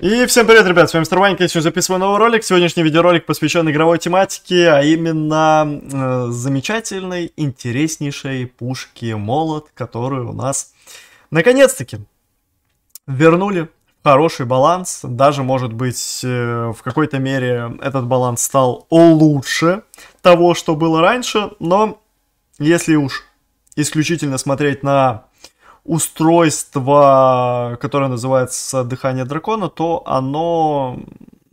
И всем привет, ребят, с вами Мистер Ванька, я сегодня записываю новый ролик. Сегодняшний видеоролик посвящен игровой тематике, а именно э, замечательной, интереснейшей пушке Молот, которую у нас наконец-таки вернули хороший баланс. Даже, может быть, э, в какой-то мере этот баланс стал лучше того, что было раньше, но если уж исключительно смотреть на устройство, которое называется дыхание дракона, то оно,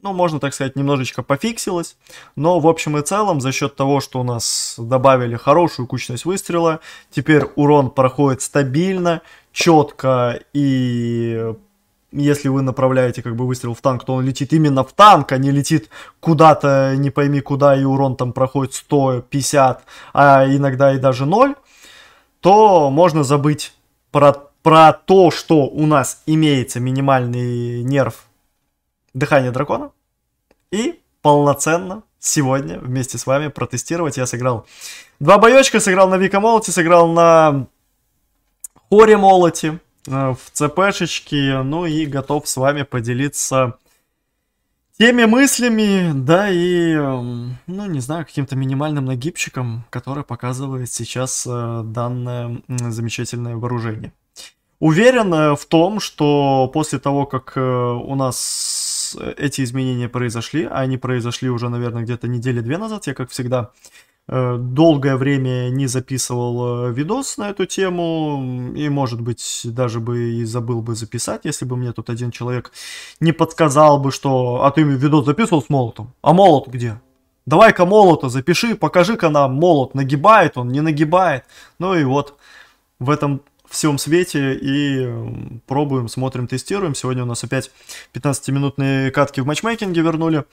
ну, можно так сказать, немножечко пофиксилось. Но в общем и целом, за счет того, что у нас добавили хорошую кучность выстрела, теперь урон проходит стабильно, четко и если вы направляете как бы выстрел в танк, то он летит именно в танк, а не летит куда-то, не пойми куда, и урон там проходит 150, а иногда и даже 0, то можно забыть про, про то, что у нас имеется минимальный нерв дыхания дракона. И полноценно сегодня вместе с вами протестировать я сыграл два боечка, сыграл на Вика Молоте, сыграл на Хоре Молоте э, в ЦПшечке, ну и готов с вами поделиться теми мыслями, да, и, эм, ну, не знаю, каким-то минимальным нагибчиком, который показывает сейчас э, данное замечательное вооружение. Уверен э, в том, что после того, как э, у нас эти изменения произошли, а они произошли уже, наверное, где-то недели две назад, я, как всегда, Э, долгое время не записывал э, видос на эту тему, и, может быть, даже бы и забыл бы записать, если бы мне тут один человек не подсказал бы, что «А ты видос записывал с молотом? А молот где?» «Давай-ка молота запиши, покажи-ка нам, молот нагибает он, не нагибает». Ну и вот в этом всем свете и эм, пробуем, смотрим, тестируем. Сегодня у нас опять 15-минутные катки в матчмейкинге вернули.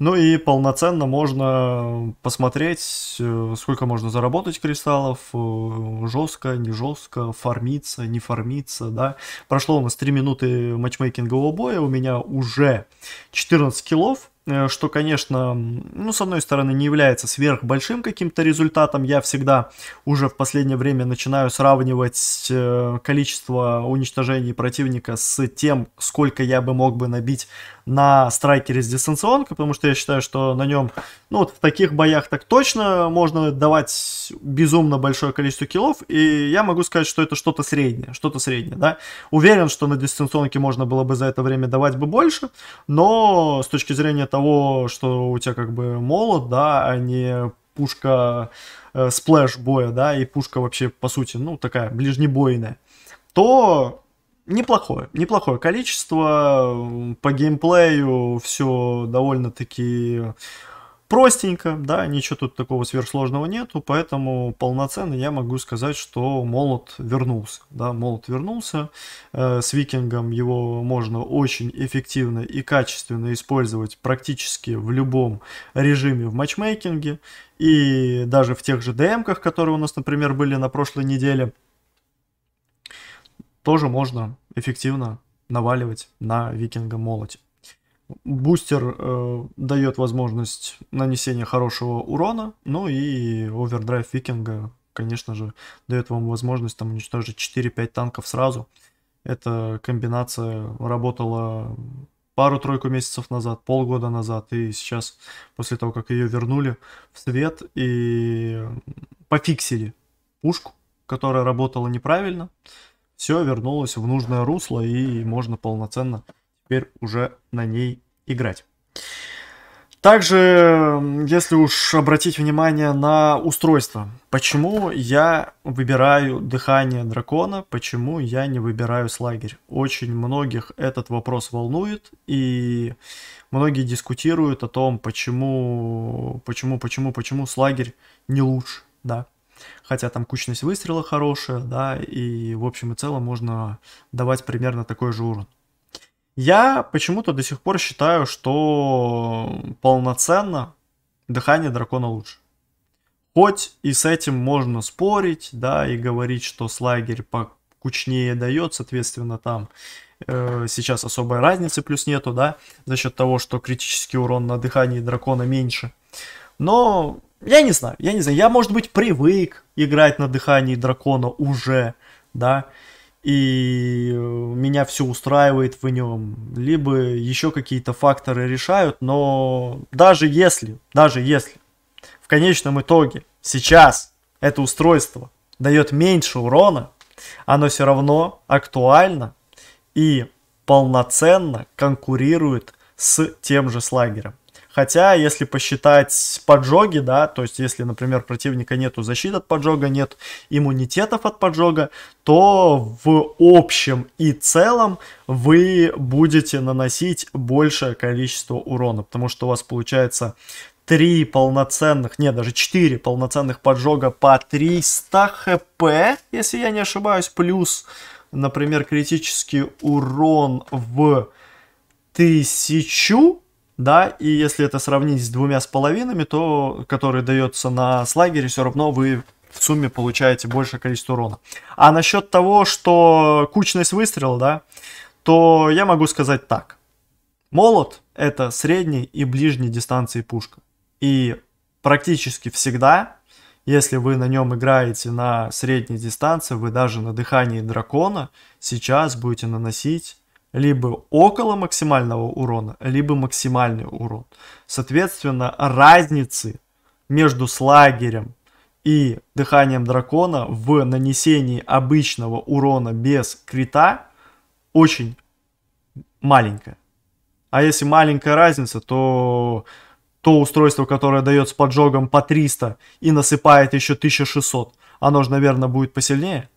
Ну и полноценно можно посмотреть, э, сколько можно заработать кристаллов, э, жестко, не жестко, фармиться, не фармиться, да. Прошло у нас 3 минуты матчмейкингового боя, у меня уже 14 киллов. Э, что, конечно, ну, с одной стороны, не является сверхбольшим каким-то результатом. Я всегда уже в последнее время начинаю сравнивать э, количество уничтожений противника с тем, сколько я бы мог бы набить на страйкере с дистанционкой, потому что я считаю, что на нем, ну, вот в таких боях так точно можно давать безумно большое количество киллов, и я могу сказать, что это что-то среднее, что-то среднее, да. Уверен, что на дистанционке можно было бы за это время давать бы больше, но с точки зрения того, что у тебя как бы молот, да, а не пушка э, сплэш боя, да, и пушка вообще, по сути, ну, такая ближнебойная, то неплохое, неплохое количество, по геймплею все довольно-таки простенько, да, ничего тут такого сверхсложного нету, поэтому полноценно я могу сказать, что молот вернулся, да, молот вернулся, э, с викингом его можно очень эффективно и качественно использовать практически в любом режиме в матчмейкинге, и даже в тех же ДМках, которые у нас, например, были на прошлой неделе, тоже можно эффективно наваливать на викинга молоть. Бустер э, дает возможность нанесения хорошего урона, ну и овердрайв викинга, конечно же, дает вам возможность там уничтожить 4-5 танков сразу. Эта комбинация работала пару-тройку месяцев назад, полгода назад, и сейчас, после того, как ее вернули в свет и пофиксили пушку, которая работала неправильно, все вернулось в нужное русло, и можно полноценно теперь уже на ней играть. Также, если уж обратить внимание на устройство, почему я выбираю дыхание дракона, почему я не выбираю слагерь? Очень многих этот вопрос волнует, и многие дискутируют о том, почему, почему, почему, почему слагерь не лучше, да. Хотя там кучность выстрела хорошая, да, и в общем и целом можно давать примерно такой же урон. Я почему-то до сих пор считаю, что полноценно дыхание дракона лучше. Хоть и с этим можно спорить, да, и говорить, что слагерь покучнее дает, соответственно, там э, сейчас особой разницы плюс нету, да, за счет того, что критический урон на дыхании дракона меньше. Но я не знаю, я не знаю, я, может быть, привык играть на дыхании дракона уже, да, э, и э, меня все устраивает в нем, либо еще какие-то факторы решают, но даже если, даже если в конечном итоге сейчас это устройство дает меньше урона, оно все равно актуально и полноценно конкурирует с тем же слагером. Хотя, если посчитать поджоги, да, то есть если, например, противника нету защиты от поджога, нет иммунитетов от поджога, то в общем и целом вы будете наносить большее количество урона, потому что у вас получается 3 полноценных, нет, даже 4 полноценных поджога по 300 хп, если я не ошибаюсь, плюс, например, критический урон в 1000 да, и если это сравнить с двумя с половинами, то, который дается на слагере, все равно вы в сумме получаете большее количество урона. А насчет того, что кучность выстрела, да, то я могу сказать так. Молот – это средней и ближней дистанции пушка. И практически всегда, если вы на нем играете на средней дистанции, вы даже на дыхании дракона сейчас будете наносить либо около максимального урона, либо максимальный урон. Соответственно, разницы между слагерем и дыханием дракона в нанесении обычного урона без крита очень маленькая. А если маленькая разница, то то устройство, которое дает с поджогом по 300 и насыпает еще 1600, оно же, наверное, будет посильнее?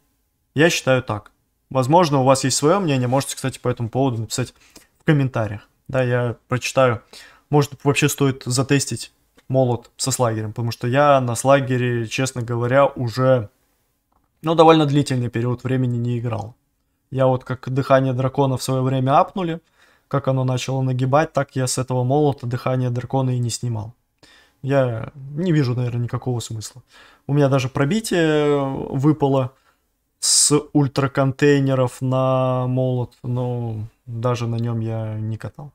Я считаю так. Возможно, у вас есть свое мнение, можете, кстати, по этому поводу написать в комментариях. Да, я прочитаю. Может, вообще стоит затестить молот со слагерем, потому что я на слагере, честно говоря, уже, ну, довольно длительный период времени не играл. Я вот как дыхание дракона в свое время апнули, как оно начало нагибать, так я с этого молота дыхание дракона и не снимал. Я не вижу, наверное, никакого смысла. У меня даже пробитие выпало, с ультраконтейнеров на молот, но ну, даже на нем я не катал.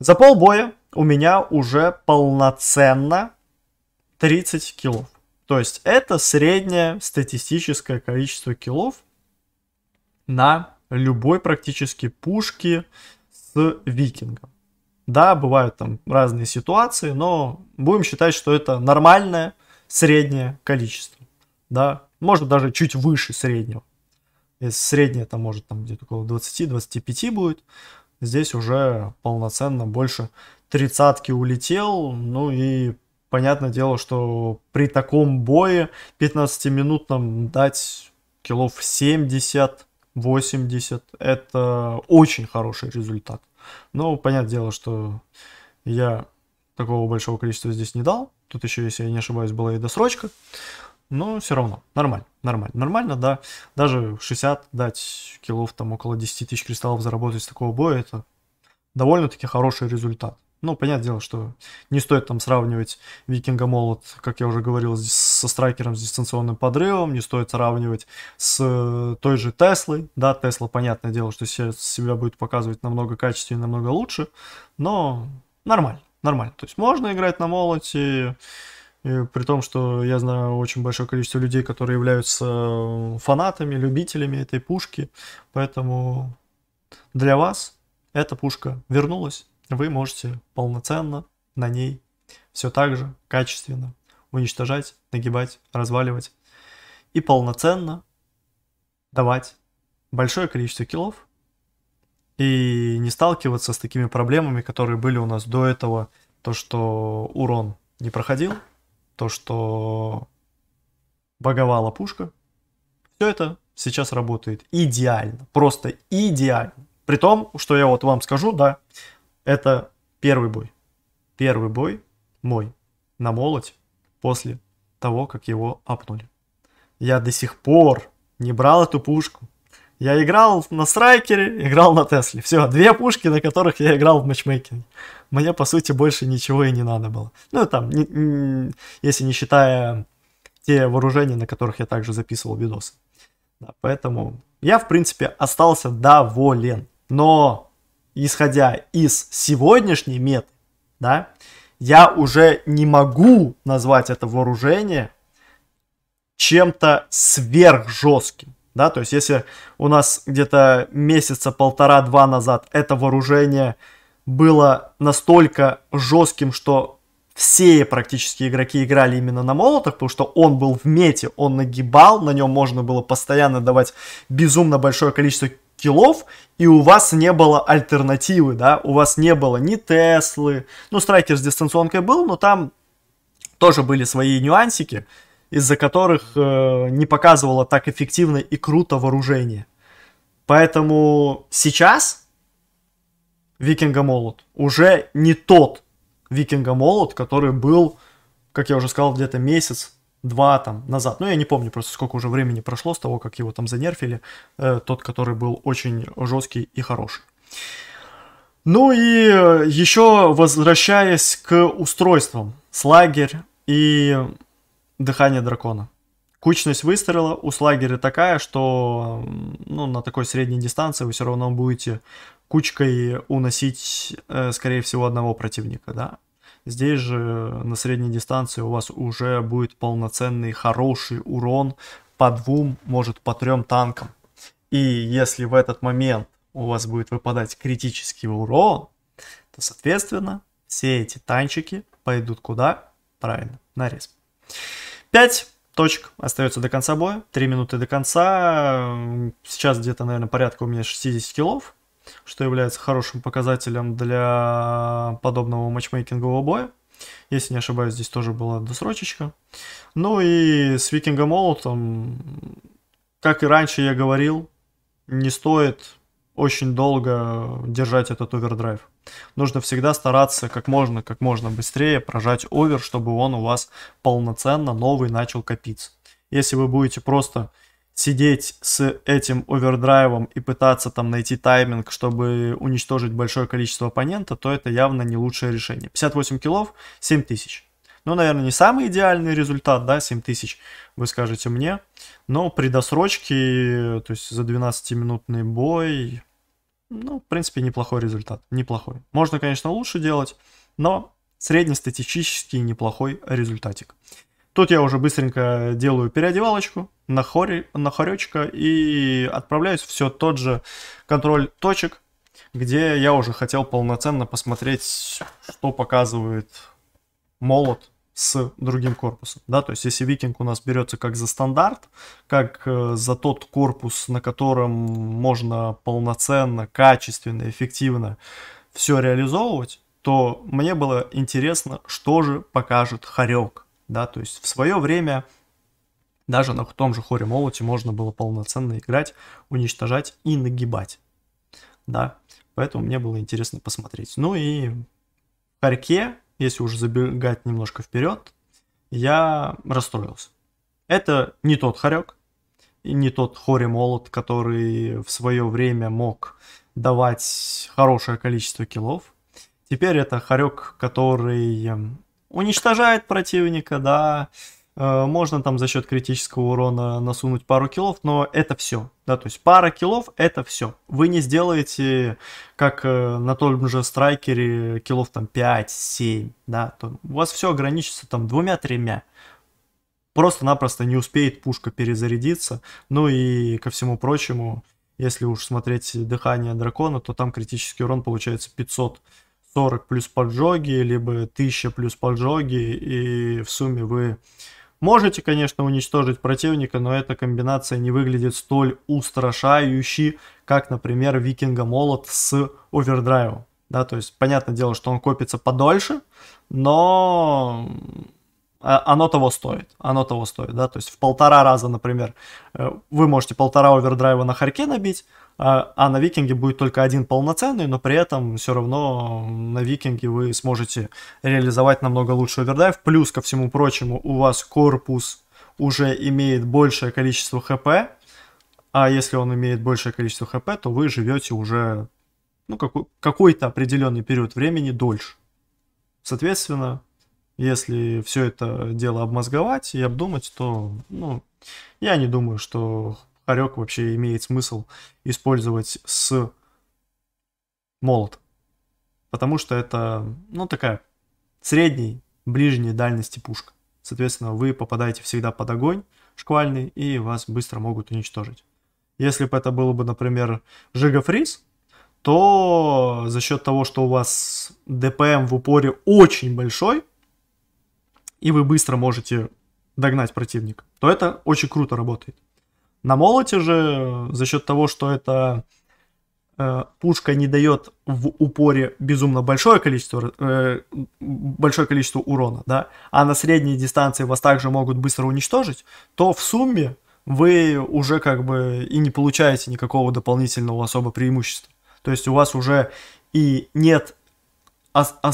За полбоя у меня уже полноценно 30 килов. То есть это среднее статистическое количество килов на любой практически пушке с викингом. Да, бывают там разные ситуации, но будем считать, что это нормальное среднее количество. Да, может даже чуть выше среднего. Если среднее, там может там где-то около 20-25 будет, здесь уже полноценно больше тридцатки улетел, ну и понятное дело, что при таком бое 15-минутном дать килов 70, 80, это очень хороший результат. Но понятное дело, что я такого большого количества здесь не дал. Тут еще, если я не ошибаюсь, была и досрочка но все равно нормально, нормально, нормально, да. Даже 60 дать килов, там около 10 тысяч кристаллов заработать с такого боя, это довольно-таки хороший результат. Ну, понятное дело, что не стоит там сравнивать Викинга Молот, как я уже говорил, со страйкером с дистанционным подрывом, не стоит сравнивать с э, той же Теслой. Да, Тесла, понятное дело, что себя будет показывать намного качественнее, намного лучше, но нормально, нормально. То есть можно играть на Молоте, и при том, что я знаю очень большое количество людей, которые являются э, фанатами, любителями этой пушки. Поэтому для вас эта пушка вернулась. Вы можете полноценно на ней все так же качественно уничтожать, нагибать, разваливать и полноценно давать большое количество килов и не сталкиваться с такими проблемами, которые были у нас до этого, то что урон не проходил, то, что боговала пушка, все это сейчас работает идеально, просто идеально. При том, что я вот вам скажу, да, это первый бой. Первый бой мой на молоте после того, как его апнули. Я до сих пор не брал эту пушку, я играл на страйкере, играл на Тесле. Все, две пушки, на которых я играл в матчмейкинге. Мне, по сути, больше ничего и не надо было. Ну, там, не, если не считая те вооружения, на которых я также записывал видосы. Да, поэтому я, в принципе, остался доволен. Но, исходя из сегодняшней меты, да, я уже не могу назвать это вооружение чем-то сверхжестким. Да, то есть если у нас где-то месяца полтора-два назад это вооружение было настолько жестким, что все практически игроки играли именно на молотах, потому что он был в мете, он нагибал, на нем можно было постоянно давать безумно большое количество киллов, и у вас не было альтернативы, да, у вас не было ни Теслы, ну, Страйкер с дистанционкой был, но там тоже были свои нюансики, из-за которых э, не показывало так эффективно и круто вооружение. Поэтому сейчас Викинга Молот уже не тот Викинга Молот, который был, как я уже сказал, где-то месяц два там назад. Ну, я не помню просто, сколько уже времени прошло с того, как его там занерфили. Э, тот, который был очень жесткий и хороший. Ну и э, еще возвращаясь к устройствам. Слагерь и Дыхание дракона. Кучность выстрела у слагеря такая, что ну, на такой средней дистанции вы все равно будете кучкой уносить, э, скорее всего, одного противника, да. Здесь же э, на средней дистанции у вас уже будет полноценный хороший урон по двум, может, по трем танкам. И если в этот момент у вас будет выпадать критический урон, то, соответственно, все эти танчики пойдут куда? Правильно, на респ. 5 точек остается до конца боя, 3 минуты до конца. Сейчас где-то, наверное, порядка у меня 60 килов, что является хорошим показателем для подобного матчмейкингового боя. Если не ошибаюсь, здесь тоже была досрочечка. Ну и с Викингом Молотом, как и раньше я говорил, не стоит очень долго держать этот овердрайв. Нужно всегда стараться как можно, как можно быстрее прожать овер, чтобы он у вас полноценно новый начал копиться. Если вы будете просто сидеть с этим овердрайвом и пытаться там найти тайминг, чтобы уничтожить большое количество оппонента, то это явно не лучшее решение. 58 килов, 7000. Ну, наверное, не самый идеальный результат, да, 7000, вы скажете мне. Но при досрочке, то есть за 12-минутный бой, ну, в принципе, неплохой результат. Неплохой. Можно, конечно, лучше делать, но среднестатистический неплохой результатик. Тут я уже быстренько делаю переодевалочку на, хоре, на хоречко и отправляюсь все тот же контроль точек, где я уже хотел полноценно посмотреть, что показывает молот с другим корпусом, да, то есть если викинг у нас берется как за стандарт, как э, за тот корпус, на котором можно полноценно, качественно, эффективно все реализовывать, то мне было интересно, что же покажет хорек, да, то есть в свое время даже на том же хоре молоте можно было полноценно играть, уничтожать и нагибать, да, поэтому мне было интересно посмотреть. Ну и в хорьке если уже забегать немножко вперед, я расстроился. Это не тот хорек, и не тот хоре молот, который в свое время мог давать хорошее количество киллов. Теперь это хорек, который уничтожает противника, да, Э, можно там за счет критического урона насунуть пару киллов, но это все. Да, то есть пара киллов это все. Вы не сделаете, как э, на том же страйкере, киллов там 5-7, да, то у вас все ограничится там двумя-тремя. Просто-напросто не успеет пушка перезарядиться. Ну и ко всему прочему, если уж смотреть дыхание дракона, то там критический урон получается 500 40 плюс поджоги, либо 1000 плюс поджоги, и в сумме вы Можете, конечно, уничтожить противника, но эта комбинация не выглядит столь устрашающей, как, например, Викинга Молот с овердрайвом. Да, то есть, понятное дело, что он копится подольше, но а, оно того стоит, оно того стоит, да, то есть в полтора раза, например, э, вы можете полтора овердрайва на Харьке набить, а, а на Викинге будет только один полноценный, но при этом все равно на Викинге вы сможете реализовать намного лучше овердрайв, плюс ко всему прочему у вас корпус уже имеет большее количество хп, а если он имеет большее количество хп, то вы живете уже ну, какой-то определенный период времени дольше. Соответственно, если все это дело обмозговать и обдумать, то, ну, я не думаю, что хорек вообще имеет смысл использовать с молот. Потому что это, ну, такая средней, ближней дальности пушка. Соответственно, вы попадаете всегда под огонь шквальный, и вас быстро могут уничтожить. Если бы это было бы, например, жигафриз, то за счет того, что у вас ДПМ в упоре очень большой, и вы быстро можете догнать противника, то это очень круто работает. На молоте же, э, за счет того, что эта э, пушка не дает в упоре безумно большое количество, э, большое количество урона, да, а на средней дистанции вас также могут быстро уничтожить, то в сумме вы уже как бы и не получаете никакого дополнительного особо преимущества. То есть у вас уже и нет а, а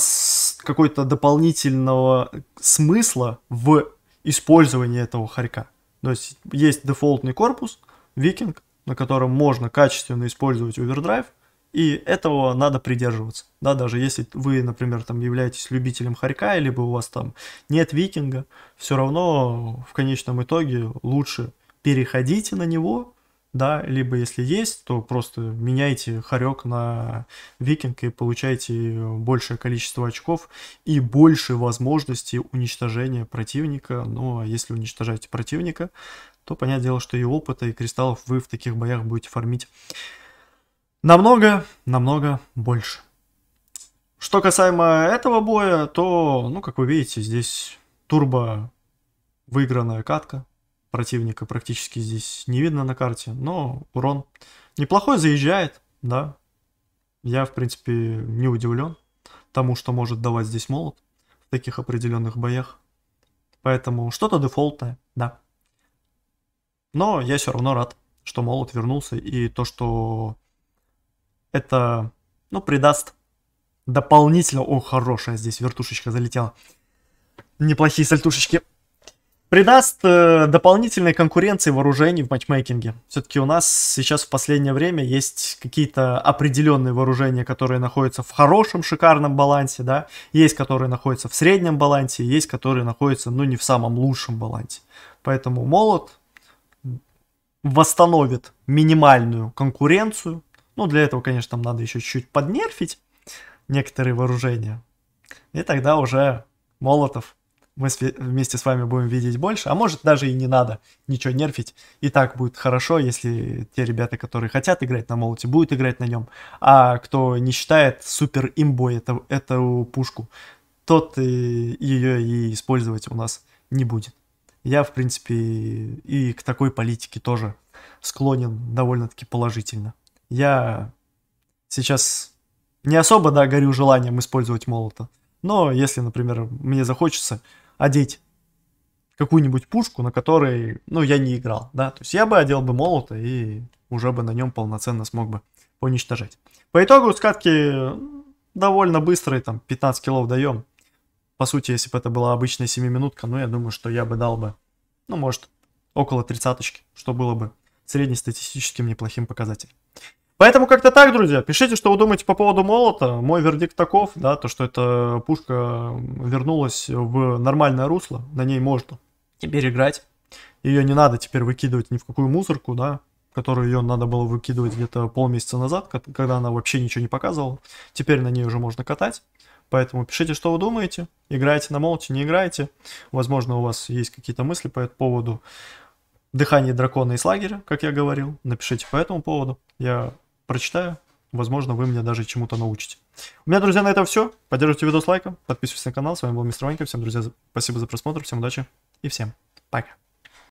какой-то дополнительного смысла в использовании этого хорька. То есть есть дефолтный корпус, викинг, на котором можно качественно использовать овердрайв, и этого надо придерживаться. Да, даже если вы, например, там являетесь любителем хорька, либо у вас там нет викинга, все равно в конечном итоге лучше переходите на него, да, либо если есть, то просто меняйте хорек на викинг и получайте большее количество очков и больше возможностей уничтожения противника. но ну, а если уничтожаете противника, то понятное дело, что и опыта, и кристаллов вы в таких боях будете фармить намного, намного больше. Что касаемо этого боя, то, ну, как вы видите, здесь турбо выигранная катка, противника практически здесь не видно на карте, но урон неплохой заезжает, да. Я, в принципе, не удивлен тому, что может давать здесь молот в таких определенных боях. Поэтому что-то дефолтное, да. Но я все равно рад, что молот вернулся, и то, что это, ну, придаст дополнительно... О, хорошая здесь вертушечка залетела. Неплохие сальтушечки придаст э, дополнительной конкуренции вооружений в матчмейкинге. Все-таки у нас сейчас в последнее время есть какие-то определенные вооружения, которые находятся в хорошем, шикарном балансе, да, есть которые находятся в среднем балансе, есть которые находятся, ну, не в самом лучшем балансе. Поэтому молот восстановит минимальную конкуренцию. Ну, для этого, конечно, там надо еще чуть-чуть поднерфить некоторые вооружения. И тогда уже Молотов мы вместе с вами будем видеть больше, а может даже и не надо ничего нерфить, и так будет хорошо, если те ребята, которые хотят играть на молоте, будут играть на нем, а кто не считает супер имбой эту эту пушку, тот и, ее и использовать у нас не будет. Я, в принципе, и к такой политике тоже склонен довольно-таки положительно. Я сейчас не особо, да, горю желанием использовать молота, но если, например, мне захочется одеть какую-нибудь пушку, на которой, ну, я не играл, да, то есть я бы одел бы молота и уже бы на нем полноценно смог бы уничтожать. По итогу скатки довольно быстрые, там, 15 килов даем. По сути, если бы это была обычная 7-минутка, ну, я думаю, что я бы дал бы, ну, может, около тридцаточки, что было бы среднестатистическим неплохим показателем. Поэтому как-то так, друзья. Пишите, что вы думаете по поводу молота. Мой вердикт таков, да, то, что эта пушка вернулась в нормальное русло. На ней можно теперь играть. Ее не надо теперь выкидывать ни в какую мусорку, да, которую ее надо было выкидывать где-то полмесяца назад, когда она вообще ничего не показывала. Теперь на ней уже можно катать. Поэтому пишите, что вы думаете. Играете на молоте, не играете. Возможно, у вас есть какие-то мысли по этому поводу. Дыхание дракона из лагеря, как я говорил. Напишите по этому поводу. Я прочитаю. Возможно, вы меня даже чему-то научите. У меня, друзья, на этом все. Поддерживайте видос лайком, подписывайтесь на канал. С вами был Мистер Ванька. Всем, друзья, спасибо за просмотр, всем удачи и всем пока.